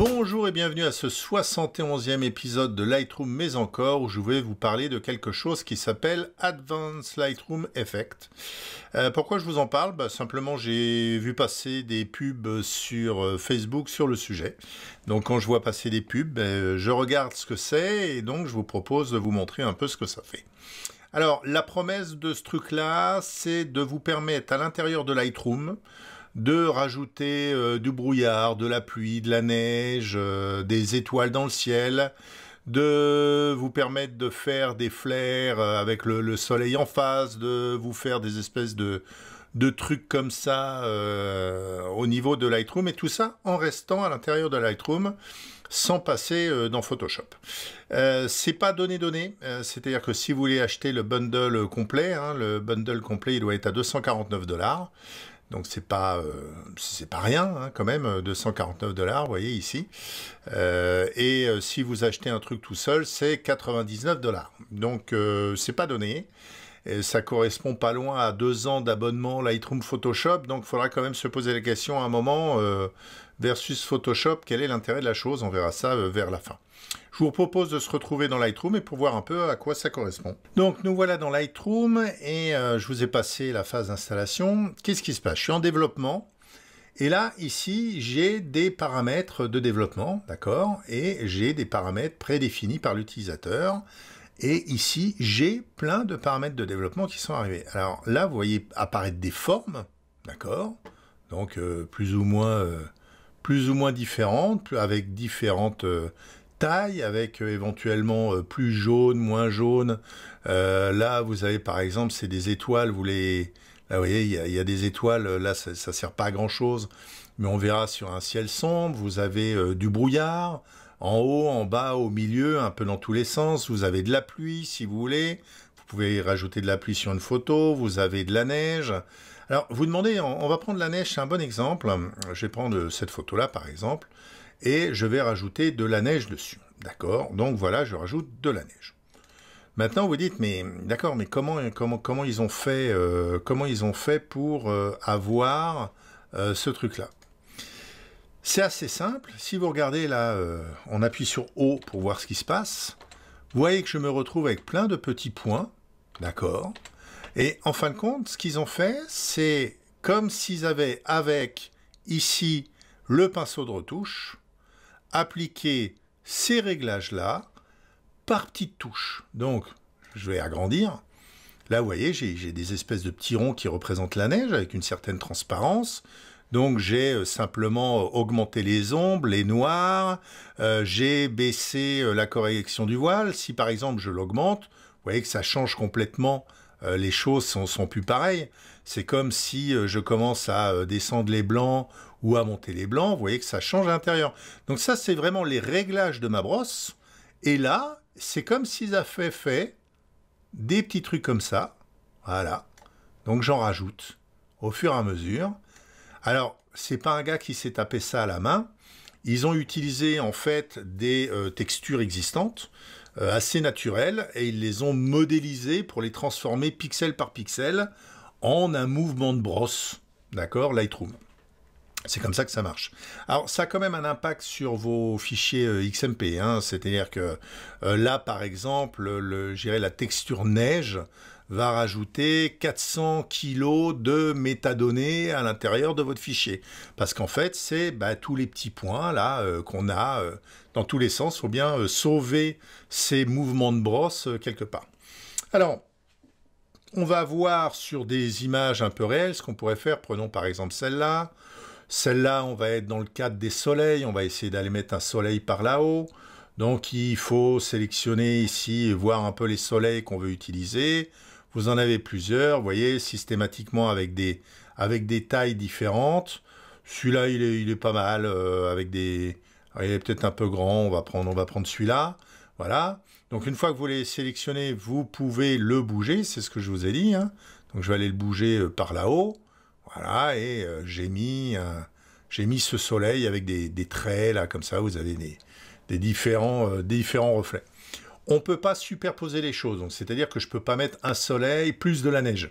Bonjour et bienvenue à ce 71e épisode de Lightroom mais encore où je vais vous parler de quelque chose qui s'appelle Advanced Lightroom Effect. Euh, pourquoi je vous en parle bah, Simplement j'ai vu passer des pubs sur euh, Facebook sur le sujet. Donc quand je vois passer des pubs, ben, je regarde ce que c'est et donc je vous propose de vous montrer un peu ce que ça fait. Alors la promesse de ce truc là, c'est de vous permettre à l'intérieur de Lightroom de rajouter euh, du brouillard, de la pluie, de la neige, euh, des étoiles dans le ciel, de vous permettre de faire des flares euh, avec le, soleil en face, de vous faire des espèces de, trucs comme ça au niveau de Lightroom, et tout ça en restant à l'intérieur de Lightroom sans passer dans Photoshop. Euh, c'est pas donné donné, c'est-à-dire que si vous voulez acheter le bundle complet, hein, le bundle complet il doit être à 249 dollars. Donc c'est pas euh, c'est pas rien hein, quand même, 249 euh, dollars, vous voyez ici. Euh, et si vous achetez un truc tout seul, c'est 99 dollars. Donc c'est pas donné. Et ça correspond pas loin à deux ans d'abonnement Lightroom Photoshop. Donc il faudra quand même se poser la question à un moment versus Photoshop, quel est l'intérêt de la chose On verra ça euh, vers la fin. Je vous propose de se retrouver dans Lightroom et pour voir un peu à quoi ça correspond. Donc nous voilà dans Lightroom et euh, je vous ai passé la phase d'installation. Qu'est-ce qui se passe Je suis en développement et là ici j'ai des paramètres de développement, d'accord Et j'ai des paramètres prédéfinis par l'utilisateur. Et ici, j'ai plein de paramètres de développement qui sont arrivés. Alors là, vous voyez apparaître des formes, d'accord Donc euh, plus ou moins plus ou moins différentes, avec différentes euh, tailles, avec euh, éventuellement euh, plus jaune, moins jaune. là, vous avez par exemple, c'est des étoiles, vous les... Là, vous voyez, il y, a, des étoiles, là, ça ne sert pas à grand-chose, mais on verra sur un ciel sombre, vous avez du brouillard, en haut, en bas, au milieu, un peu dans tous les sens, vous avez de la pluie, si vous voulez, vous pouvez rajouter de la pluie sur une photo, vous avez de la neige, alors, vous demandez, on va prendre la neige, c'est un bon exemple. Euh, je vais prendre cette photo-là, par exemple, et je vais rajouter de la neige dessus. D'accord Donc voilà, je rajoute de la neige. Maintenant, vous dites, mais d'accord, mais comment, comment, comment, ils ont fait, euh, comment ils ont fait pour euh, avoir ce truc-là C'est assez simple. Si vous regardez là, on appuie sur haut pour voir ce qui se passe. Vous voyez que je me retrouve avec plein de petits points, d'accord et en fin de compte, ce qu'ils ont fait, c'est comme s'ils avaient avec ici le pinceau de retouche, appliqué ces réglages-là par petite touche. Donc, je vais agrandir. Là, vous voyez, j'ai des espèces de petits ronds qui représentent la neige avec une certaine transparence. Donc j'ai euh, simplement euh, augmenté les ombres, les noirs, euh, j'ai baissé la correction du voile. Si par exemple je l'augmente, vous voyez que ça change complètement euh, les choses sont, sont plus pareilles. C'est comme si euh, je commence à euh, descendre les blancs ou à monter les blancs, vous voyez que ça change l'intérieur. Donc ça, c'est vraiment les réglages de ma brosse. Et là, c'est comme s'ils avaient fait des petits trucs comme ça. Voilà. Donc j'en rajoute au fur et à mesure. Alors, c'est pas un gars qui s'est tapé ça à la main. Ils ont utilisé en fait des textures existantes. Euh, assez naturel et ils les ont modélisés pour les transformer pixel par pixel en un mouvement de brosse. D'accord Lightroom. C'est comme ça que ça marche. Alors, ça a quand même un impact sur vos fichiers euh, XMP. Hein. C'est-à-dire que euh, là, par exemple, le, la texture neige va rajouter 400 kilos de métadonnées à l'intérieur de votre fichier. Parce qu'en fait, c'est bah, tous les petits points là euh, qu'on a euh, dans tous les sens. Il faut bien euh, sauver ces mouvements de brosse quelque part. Alors, on va voir sur des images un peu réelles ce qu'on pourrait faire. Prenons par exemple celle-là. Celle-là, on va être dans le cadre des soleils. On va essayer d'aller mettre un soleil par là-haut. Donc, il faut sélectionner ici, voir un peu les soleils qu'on veut utiliser. Vous en avez plusieurs, vous voyez, systématiquement avec des, avec des tailles différentes. Celui-là, il est, il est, pas mal, euh, avec des... Il est peut-être un peu grand, on va prendre, on va prendre celui-là. Voilà. Donc une fois que vous l'avez sélectionné, vous pouvez le bouger, c'est ce que je vous ai dit. Hein. Donc je vais aller le bouger euh, par là-haut. Voilà, et euh, j'ai mis, j'ai mis ce soleil avec des, des, traits là, comme ça, vous avez des, des différents, des différents reflets on ne peut pas superposer les choses. c'est-à-dire que je ne peux pas mettre un soleil plus de la neige.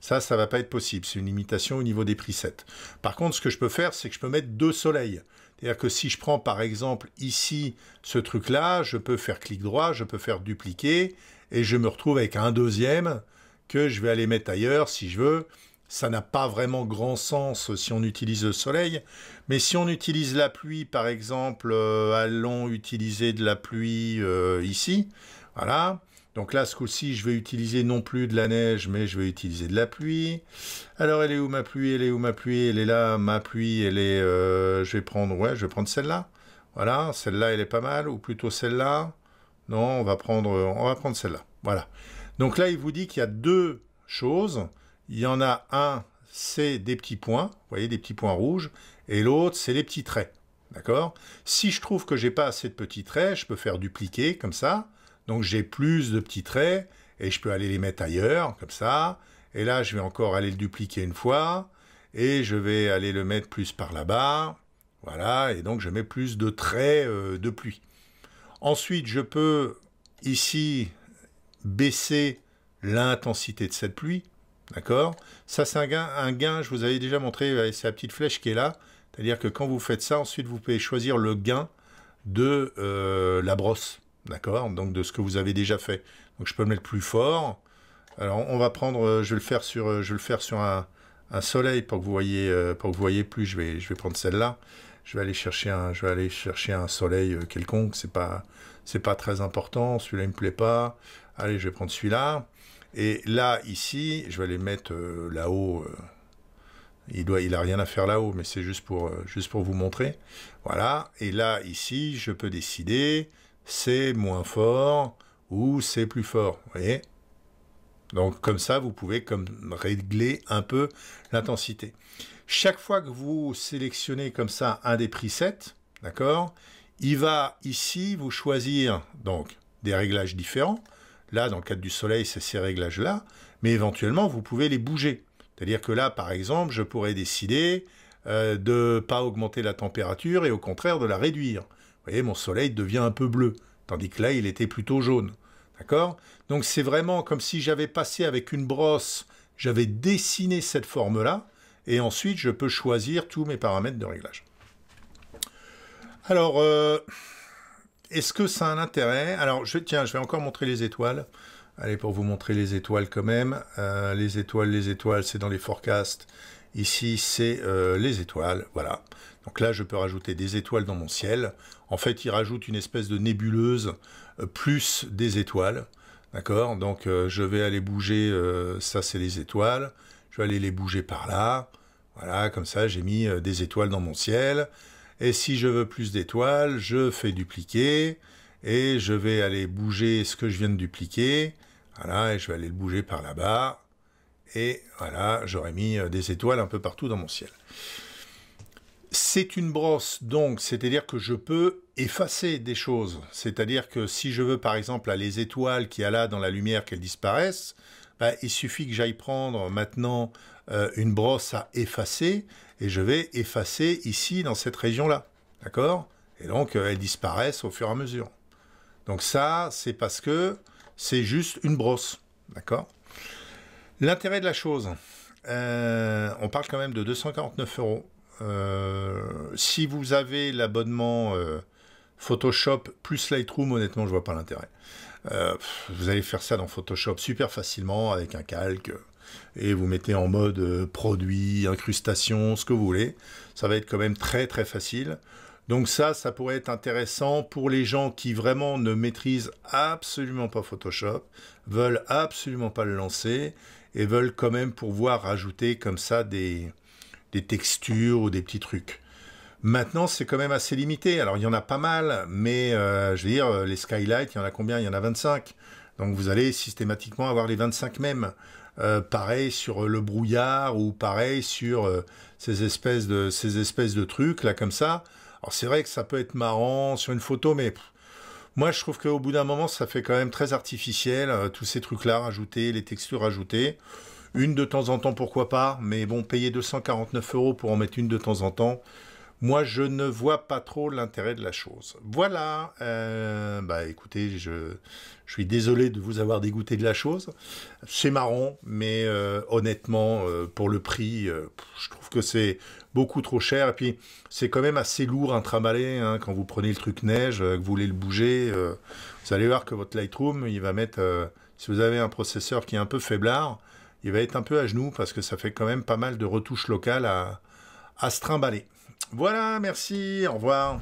Ça, ça va pas être possible. C'est une limitation au niveau des presets. Par contre, ce que je peux faire, c'est que je peux mettre deux soleils. C'est-à-dire que si je prends par exemple ici ce truc-là, je peux faire clic droit, je peux faire dupliquer, et je me retrouve avec un deuxième que je vais aller mettre ailleurs si je veux ça n'a pas vraiment grand sens si on utilise le soleil. Mais si on utilise la pluie, par exemple, euh, allons utiliser de la pluie euh, ici. Voilà. Donc là, ce coup-ci, je vais utiliser non plus de la neige, mais je vais utiliser de la pluie. Alors, elle est où ma pluie Elle est où ma pluie Elle est là, ma pluie, elle est... Euh, je vais prendre... Ouais, je vais prendre celle-là. Voilà, celle-là, elle est pas mal. Ou plutôt celle-là. Non, on va prendre, on va prendre celle-là. Voilà. Donc là, il vous dit qu'il y a deux choses il y en a un, c'est des petits points, vous voyez, des petits points rouges, et l'autre, c'est les petits traits. D'accord Si je trouve que j'ai pas assez de petits traits, je peux faire dupliquer comme ça. Donc j'ai plus de petits traits et je peux aller les mettre ailleurs comme ça. Et là, je vais encore aller le dupliquer une fois et je vais aller le mettre plus par là-bas. Voilà, et donc je mets plus de traits euh, de pluie. Ensuite, je peux ici baisser l'intensité de cette pluie. D'accord Ça, c'est un gain, je vous avais déjà montré, euh, c'est la petite flèche qui est là. C'est-à-dire que quand vous faites ça, ensuite, vous pouvez choisir le gain de euh, la brosse. D'accord Donc, de ce que vous avez déjà fait. Donc, je peux le mettre plus fort. Alors, on va prendre, euh, je vais le faire sur, je le faire sur un, soleil pour que vous voyez, pour que vous voyez plus. Je vais, je vais prendre celle-là. Je vais aller chercher un, je vais aller chercher un soleil quelconque. C'est pas, c'est pas très important. Celui-là, il me plaît pas. Allez, je vais prendre celui-là. Et là, ici, je vais les mettre euh, là-haut. Euh, il n'a rien à faire là-haut, mais c'est juste pour, euh, juste pour vous montrer. Voilà. Et là, ici, je peux décider c'est moins fort ou c'est plus fort. Vous voyez Donc, comme ça, vous pouvez comme régler un peu l'intensité. Chaque fois que vous sélectionnez comme ça un des presets, d'accord, il va ici vous choisir donc des réglages différents. Là, dans le cadre du soleil, c'est ces réglages-là, mais éventuellement, vous pouvez les bouger. C'est-à-dire que là, par exemple, je pourrais décider euh, de ne pas augmenter la température et au contraire de la réduire. Vous voyez, mon soleil devient un peu bleu, tandis que là, il était plutôt jaune. D'accord Donc c'est vraiment comme si j'avais passé avec une brosse, j'avais dessiné cette forme-là, et ensuite je peux choisir tous mes paramètres de réglage. Alors, euh, est-ce que ça a un intérêt Alors, je, tiens, je vais encore montrer les étoiles. Allez, pour vous montrer les étoiles quand même. Euh, les étoiles, les étoiles, c'est dans les forecasts. Ici, c'est euh, les étoiles, voilà. Donc là, je peux rajouter des étoiles dans mon ciel. En fait, il rajoute une espèce de nébuleuse euh, plus des étoiles. D'accord Donc, je vais aller bouger, ça, c'est les étoiles. Je vais aller les bouger par là. Voilà, comme ça, j'ai mis des étoiles dans mon ciel. Et si je veux plus d'étoiles, je fais dupliquer et je vais aller bouger ce que je viens de dupliquer. Voilà, et je vais aller le bouger par là-bas. Et voilà, j'aurais mis euh, des étoiles un peu partout dans mon ciel. C'est une brosse, donc, c'est-à-dire que je peux effacer des choses. C'est-à-dire que si je veux, par exemple, les étoiles qu'il y a là dans la lumière qu'elles disparaissent, bah, il suffit que j'aille prendre maintenant euh, une brosse à effacer et je vais effacer ici dans cette région-là. D'accord Et donc euh, elles disparaissent au fur et à mesure. Donc ça, c'est parce que c'est juste une brosse. D'accord L'intérêt de la chose, euh, on parle quand même de 249 euros. Si vous avez l'abonnement Photoshop plus Lightroom, honnêtement, je vois pas l'intérêt. vous allez faire ça dans Photoshop super facilement avec un calque et vous mettez en mode euh, produit, incrustation, ce que vous voulez. Ça va être quand même très très facile. Donc ça, ça pourrait être intéressant pour les gens qui vraiment ne maîtrisent absolument pas Photoshop, veulent absolument pas le lancer et veulent quand même pouvoir rajouter comme ça des, textures ou des petits trucs. Maintenant, c'est quand même assez limité. Alors, il y en a pas mal, mais euh, je veux dire, les skylights, il y en a combien Il y en a 25. Donc, vous allez systématiquement avoir les 25 mêmes. Euh, pareil sur euh, le brouillard ou pareil sur euh, ces, espèces de, ces espèces de trucs là comme ça. Alors c'est vrai que ça peut être marrant sur une photo, mais moi je trouve qu'au bout d'un moment ça fait quand même très artificiel, tous ces trucs là rajoutés, les textures ajoutées. Une de temps en temps, pourquoi pas, mais bon, payer 249 euros pour en mettre une de temps en temps, moi, je ne vois pas trop l'intérêt de la chose. Voilà. Euh, bah, écoutez, je, je, suis désolé de vous avoir dégoûté de la chose. C'est marrant, mais euh, honnêtement, euh, pour le prix, je trouve que c'est beaucoup trop cher. Et puis, c'est quand même assez lourd un hein, trimballer quand vous prenez le truc neige, que vous voulez le bouger. vous allez voir que votre Lightroom, il va mettre. si vous avez un processeur qui est un peu faiblard, il va être un peu à genoux parce que ça fait quand même pas mal de retouches locales à, à se trimballer. Voilà, merci, au revoir.